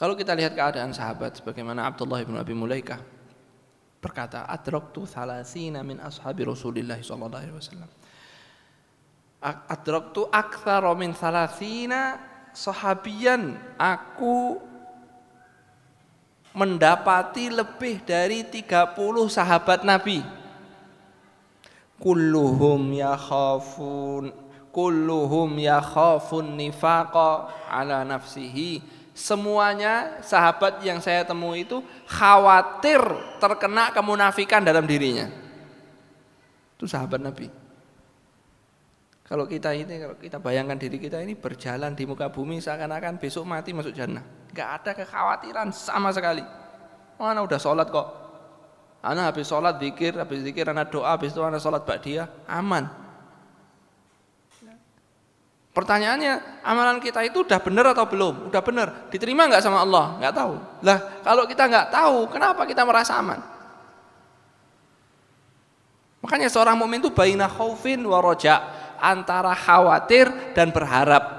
Kalau kita lihat keadaan sahabat sebagaimana Abdullah bin Abi Mulaika berkata, "Adraktu thalasina min ashabi Rasulillah sallallahu alaihi wasallam." Adraktu aktsara min thalathina sahabian aku mendapati lebih dari 30 sahabat Nabi. Kulluhum yakhafun kulluhum yakhafun nifaqa ala nafsihi Semuanya sahabat yang saya temui itu khawatir terkena kemunafikan dalam dirinya. Itu sahabat Nabi. Kalau kita ini, kalau kita bayangkan diri kita ini berjalan di muka bumi seakan-akan besok mati masuk jannah. Gak ada kekhawatiran sama sekali. Mana oh, udah sholat kok. Anak habis sholat, dikir, habis dikir, anak doa, habis itu anak sholat bakdia, aman. Pertanyaannya, amalan kita itu udah benar atau belum? Udah benar, diterima nggak sama Allah? Nggak tahu. Lah, kalau kita nggak tahu, kenapa kita merasa aman? Makanya seorang mukmin itu baina khaufin wa roja, antara khawatir dan berharap.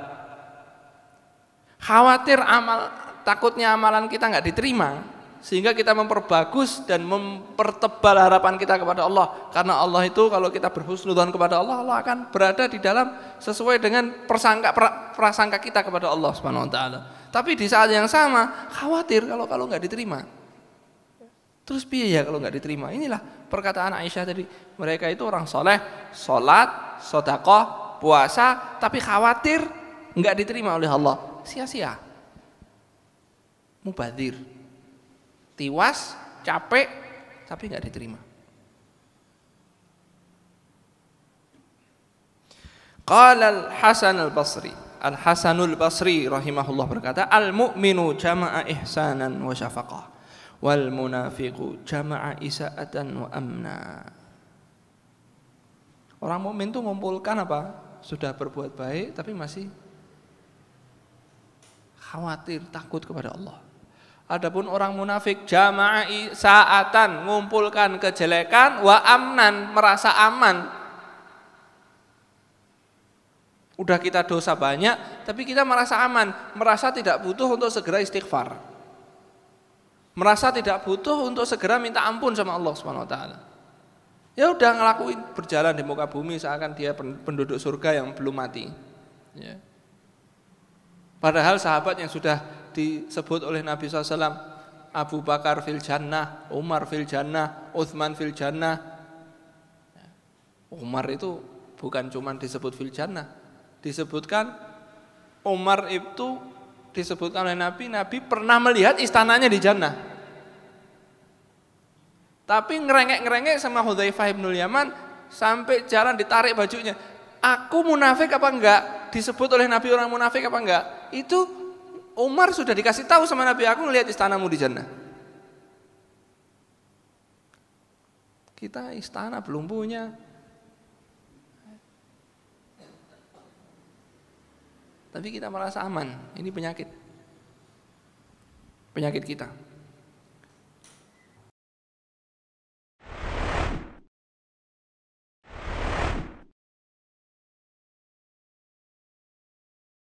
Khawatir amal takutnya amalan kita nggak diterima, sehingga kita memperbagus dan mempertebal harapan kita kepada Allah karena Allah itu kalau kita berhusnudzon kepada Allah Allah akan berada di dalam sesuai dengan persangka prasangka kita kepada Allah Subhanahu wa taala. Tapi di saat yang sama khawatir kalau kalau nggak diterima. Terus piye ya kalau nggak diterima? Inilah perkataan Aisyah tadi. Mereka itu orang soleh, sholat, sodako puasa, tapi khawatir nggak diterima oleh Allah. Sia-sia. Mubadir tiwas, capek, tapi nggak diterima. Qala al-Hasan al-Basri. Al-Hasanul Basri rahimahullah berkata, "Al-mu'minu jama'a ihsanan wa syafaqah, wal munafiqu jama'a isa'atan wa amna." Orang mukmin itu mengumpulkan apa? Sudah berbuat baik tapi masih khawatir, takut kepada Allah. Adapun orang munafik jama'i saatan mengumpulkan kejelekan wa amnan merasa aman. Udah kita dosa banyak tapi kita merasa aman, merasa tidak butuh untuk segera istighfar. Merasa tidak butuh untuk segera minta ampun sama Allah Subhanahu wa taala. Ya udah ngelakuin berjalan di muka bumi seakan dia penduduk surga yang belum mati. Ya. Padahal sahabat yang sudah disebut oleh Nabi SAW Abu Bakar fil jannah, Umar fil jannah, Uthman fil jannah. Umar itu bukan cuma disebut fil jannah, disebutkan Umar itu disebutkan oleh Nabi, Nabi pernah melihat istananya di jannah. Tapi ngerengek-ngerengek sama Hudhaifah ibnul Yaman sampai jalan ditarik bajunya. Aku munafik apa enggak? Disebut oleh Nabi orang munafik apa enggak? Itu Umar sudah dikasih tahu sama Nabi aku lihat istanamu di jannah. Kita istana belum punya. Tapi kita merasa aman. Ini penyakit. Penyakit kita.